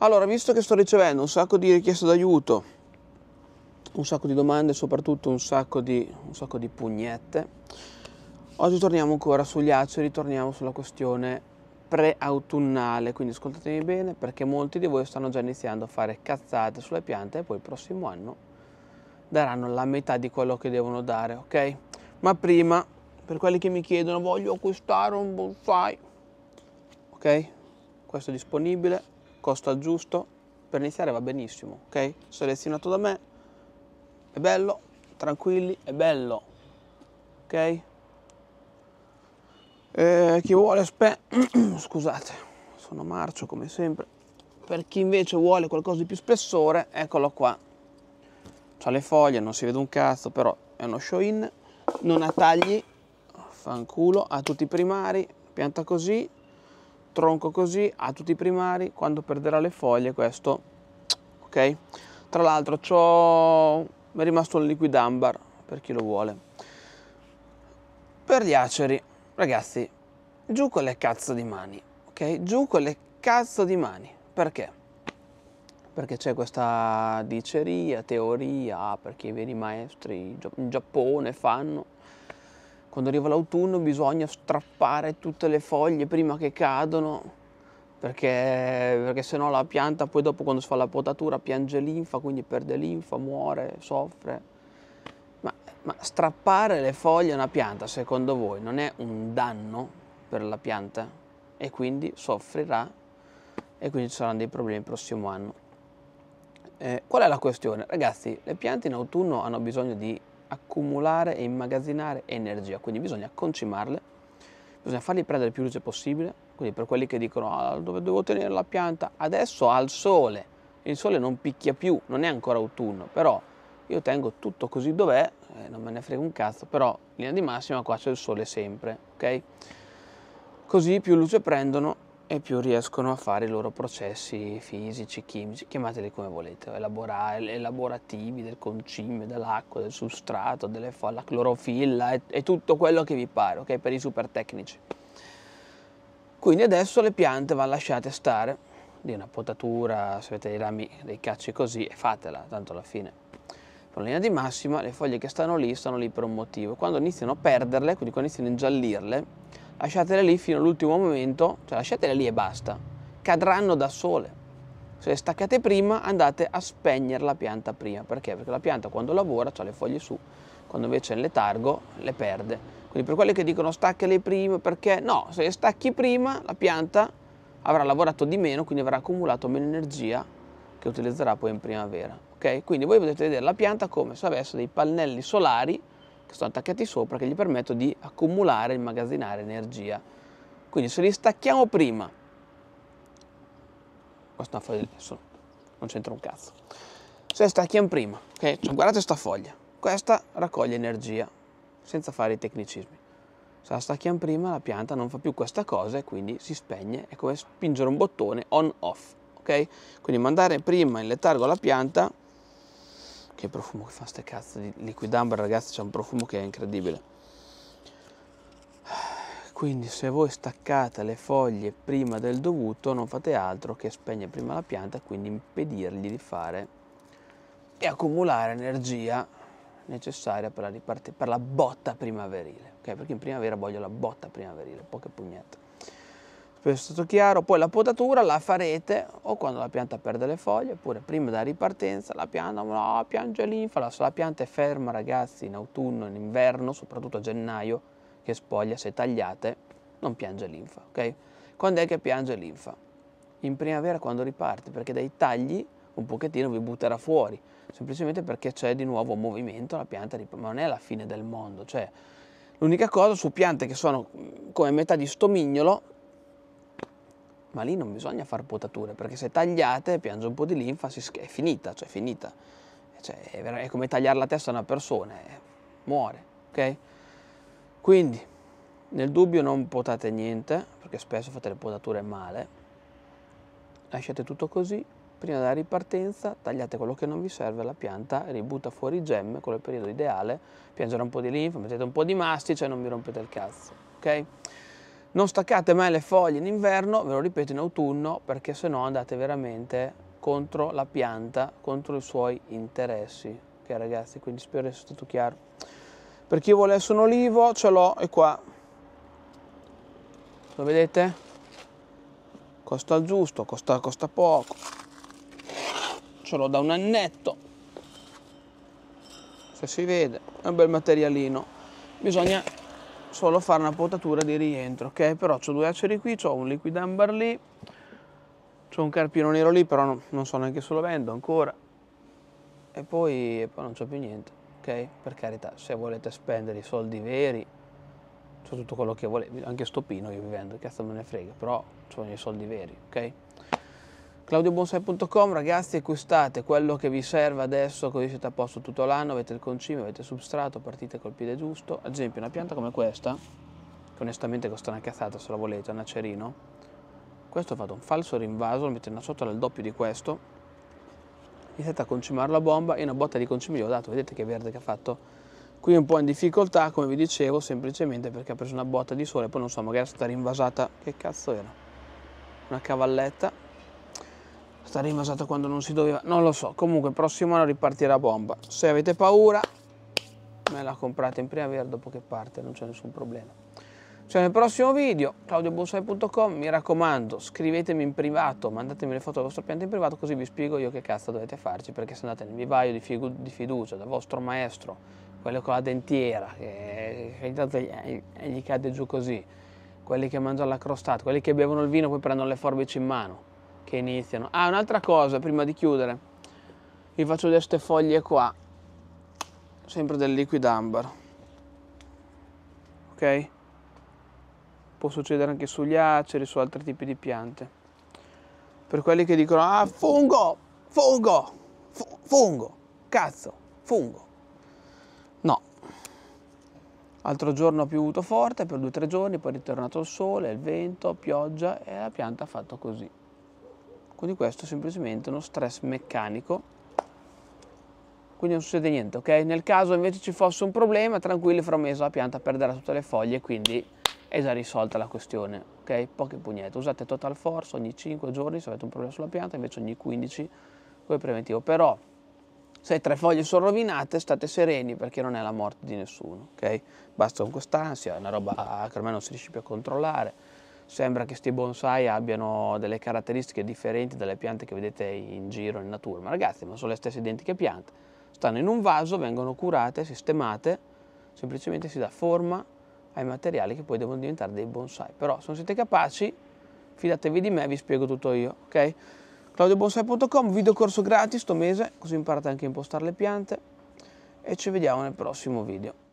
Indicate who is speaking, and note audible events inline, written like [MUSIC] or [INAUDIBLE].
Speaker 1: Allora, visto che sto ricevendo un sacco di richieste d'aiuto, un sacco di domande, soprattutto un sacco di, un sacco di pugnette, oggi torniamo ancora sugli aceri, torniamo sulla questione preautunnale, quindi ascoltatemi bene perché molti di voi stanno già iniziando a fare cazzate sulle piante e poi il prossimo anno daranno la metà di quello che devono dare, ok? Ma prima, per quelli che mi chiedono, voglio acquistare un bonsai, ok? Questo è disponibile, costa giusto, per iniziare va benissimo, ok? Selezionato da me, è bello, tranquilli, è bello, ok? Eh, chi vuole spe... [CLEARS THROAT] scusate, sono marcio come sempre. Per chi invece vuole qualcosa di più spessore, eccolo qua. C'ha le foglie, non si vede un cazzo, però è uno show in. Non ha tagli, fanculo, ha tutti i primari, pianta così, tronco così ha tutti i primari quando perderà le foglie questo ok tra l'altro ciò mi è rimasto un liquidambar per chi lo vuole per gli aceri ragazzi giù con le cazzo di mani ok giù con le cazzo di mani perché perché c'è questa diceria teoria perché i veri maestri in Giappone fanno quando arriva l'autunno bisogna strappare tutte le foglie prima che cadano perché, perché sennò la pianta poi dopo quando si fa la potatura piange linfa, quindi perde linfa, muore, soffre. Ma, ma strappare le foglie a una pianta secondo voi non è un danno per la pianta? E quindi soffrirà e quindi ci saranno dei problemi il prossimo anno. Eh, qual è la questione? Ragazzi, le piante in autunno hanno bisogno di accumulare e immagazzinare energia, quindi bisogna concimarle, bisogna fargli prendere più luce possibile, quindi per quelli che dicono ah, dove devo tenere la pianta, adesso al sole, il sole non picchia più, non è ancora autunno, però io tengo tutto così dov'è, eh, non me ne frega un cazzo, però in linea di massima qua c'è il sole sempre, ok? Così più luce prendono e più riescono a fare i loro processi fisici, chimici, chiamateli come volete, elaborativi del concime, dell'acqua, del substrato, della clorofilla e, tutto quello che vi pare, ok? Per i super tecnici. Quindi adesso le piante vanno lasciate stare, di una potatura, se avete dei rami, dei cacci così, e fatela, tanto alla fine. Con linea di massima le foglie che stanno lì stanno lì per un motivo. Quando iniziano a perderle, quindi quando iniziano a ingiallirle, lasciatele lì fino all'ultimo momento, cioè lasciatele lì e basta, cadranno da sole. Se le staccate prima andate a spegnere la pianta prima, perché? Perché la pianta quando lavora ha le foglie su, quando invece è in letargo le perde. Quindi per quelli che dicono staccale prima, perché no, se le stacchi prima la pianta avrà lavorato di meno, quindi avrà accumulato meno energia che utilizzerà poi in primavera. Okay? Quindi voi potete vedere la pianta come se avesse dei pannelli solari che sono attaccati sopra che gli permettono di accumulare e immagazzinare energia. Quindi se li stacchiamo prima, questa è una foglia adesso, non c'entra un cazzo. Se li stacchiamo prima, okay? cioè, guardate questa foglia, questa raccoglie energia senza fare i tecnicismi. Se la stacchiamo prima la pianta non fa più questa cosa e quindi si spegne, è come spingere un bottone on-off, ok? Quindi mandare prima in letargo la pianta che profumo che fa ste cazzo di liquidambra ragazzi, c'è un profumo che è incredibile. Quindi se voi staccate le foglie prima del dovuto non fate altro che spegnere prima la pianta, quindi impedirgli di fare e accumulare energia necessaria per la, per la botta primaverile. Okay? Perché in primavera voglio la botta primaverile, poche pugnette è stato chiaro, poi la potatura la farete o quando la pianta perde le foglie, oppure prima della ripartenza la pianta no, piange l'infa, se la pianta è ferma ragazzi in autunno, in inverno, soprattutto a gennaio, che spoglia, se tagliate, non piange linfa, ok? Quando è che piange linfa? In primavera quando riparte, perché dai tagli un pochettino vi butterà fuori, semplicemente perché c'è di nuovo movimento, la pianta ma non è la fine del mondo, cioè l'unica cosa su piante che sono mm, come metà di stomignolo, ma lì non bisogna fare potature, perché se tagliate piange un po' di linfa, è finita, cioè è finita. Cioè, è come tagliare la testa a una persona, eh, muore, ok? Quindi, nel dubbio non potate niente, perché spesso fate le potature male. Lasciate tutto così, prima della ripartenza tagliate quello che non vi serve alla pianta, ributta fuori gemme, quello è il periodo ideale, piangere un po' di linfa, mettete un po' di mastice cioè e non vi rompete il cazzo, ok? Non staccate mai le foglie in inverno, ve lo ripeto in autunno, perché se no andate veramente contro la pianta, contro i suoi interessi. Ok ragazzi, quindi spero di essere stato chiaro. Per chi vuole essere un olivo, ce l'ho, e qua. Lo vedete? Costa giusto, costa, costa poco. Ce l'ho da un annetto. Se si vede, è un bel materialino. Bisogna solo fare una potatura di rientro, ok? Però ho due aceri qui, ho un liquidambar lì, ho un carpino nero lì, però non, non so neanche se lo vendo ancora. E poi, e poi non c'ho più niente, ok? Per carità, se volete spendere i soldi veri, tutto quello che volete, anche sto pino che vi vendo, cazzo me ne frega, però ho i soldi veri, ok? claudiobonsai.com ragazzi acquistate quello che vi serve adesso così siete a posto tutto l'anno, avete il concime, avete il substrato, partite col piede giusto, ad esempio una pianta come questa, che onestamente costa una cazzata se la volete, un acerino, questo fate un falso rinvaso, lo mettete una sottola al doppio di questo, iniziate a concimare la bomba e una botta di concime gli ho dato, vedete che verde che ha fatto? Qui è un po' in difficoltà, come vi dicevo, semplicemente perché ha preso una botta di sole, poi non so, magari è stata rinvasata, che cazzo era? Una cavalletta, Sta rimasato quando non si doveva, non lo so. Comunque, il prossimo anno ripartirà a bomba. Se avete paura, me la comprate in primavera dopo che parte, non c'è nessun problema. Ci cioè, nel prossimo video, claudiobonsai.com, mi raccomando, scrivetemi in privato, mandatemi le foto della vostra pianta in privato, così vi spiego io che cazzo dovete farci, perché se andate nel vivaio di, di fiducia dal vostro maestro, quello con la dentiera, che, che intanto gli, gli cade giù così, quelli che mangiano la crostata, quelli che bevono il vino e poi prendono le forbici in mano, che iniziano. Ah, un'altra cosa prima di chiudere. Vi faccio vedere queste foglie qua. Sempre del liquidambar. Ok? Può succedere anche sugli aceri, su altri tipi di piante. Per quelli che dicono, ah, fungo, fungo, fungo, cazzo, fungo. No. Altro giorno ha piovuto forte per due o tre giorni, poi è ritornato il sole, il vento, pioggia e la pianta ha fatto così quindi questo è semplicemente uno stress meccanico quindi non succede niente ok nel caso invece ci fosse un problema tranquilli fra un mese la pianta perderà tutte le foglie quindi è già risolta la questione ok poche pugnette usate total force ogni 5 giorni se avete un problema sulla pianta invece ogni 15 come preventivo però se tre foglie sono rovinate state sereni perché non è la morte di nessuno ok basta con quest'ansia è una roba che ormai non si riesce più a controllare sembra che questi bonsai abbiano delle caratteristiche differenti dalle piante che vedete in giro in natura, ma ragazzi non sono le stesse identiche piante, stanno in un vaso, vengono curate, sistemate, semplicemente si dà forma ai materiali che poi devono diventare dei bonsai, però se non siete capaci fidatevi di me, vi spiego tutto io, ok? claudiobonsai.com, video corso gratis sto mese, così imparate anche a impostare le piante e ci vediamo nel prossimo video.